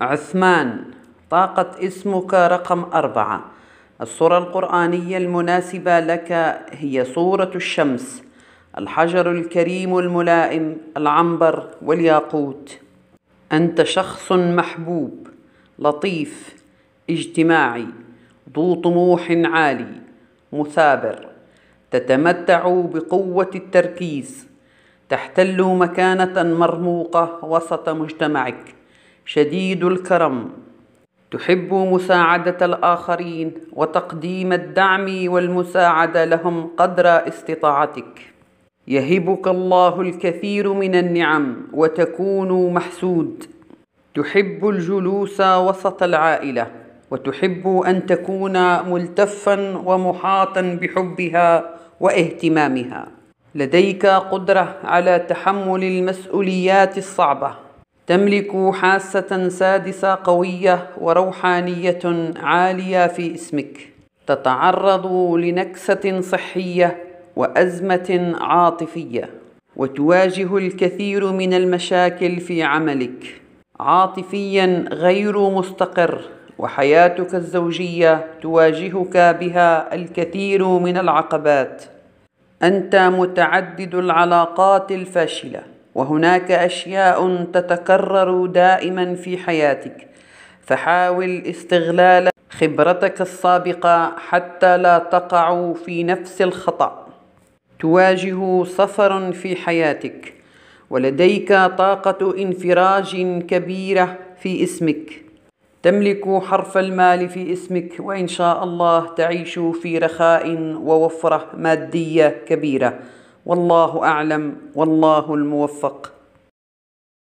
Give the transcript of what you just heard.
عثمان طاقة اسمك رقم أربعة الصورة القرآنية المناسبة لك هي صورة الشمس الحجر الكريم الملائم العنبر والياقوت أنت شخص محبوب لطيف اجتماعي ذو طموح عالي مثابر تتمتع بقوة التركيز تحتل مكانة مرموقة وسط مجتمعك شديد الكرم تحب مساعدة الآخرين وتقديم الدعم والمساعدة لهم قدر استطاعتك يهبك الله الكثير من النعم وتكون محسود تحب الجلوس وسط العائلة وتحب أن تكون ملتفا ومحاطا بحبها واهتمامها لديك قدرة على تحمل المسؤوليات الصعبة تملك حاسة سادسة قوية وروحانية عالية في اسمك تتعرض لنكسة صحية وأزمة عاطفية وتواجه الكثير من المشاكل في عملك عاطفيا غير مستقر وحياتك الزوجية تواجهك بها الكثير من العقبات أنت متعدد العلاقات الفاشلة وهناك اشياء تتكرر دائما في حياتك فحاول استغلال خبرتك السابقه حتى لا تقع في نفس الخطا تواجه سفر في حياتك ولديك طاقه انفراج كبيره في اسمك تملك حرف المال في اسمك وان شاء الله تعيش في رخاء ووفره ماديه كبيره والله اعلم والله الموفق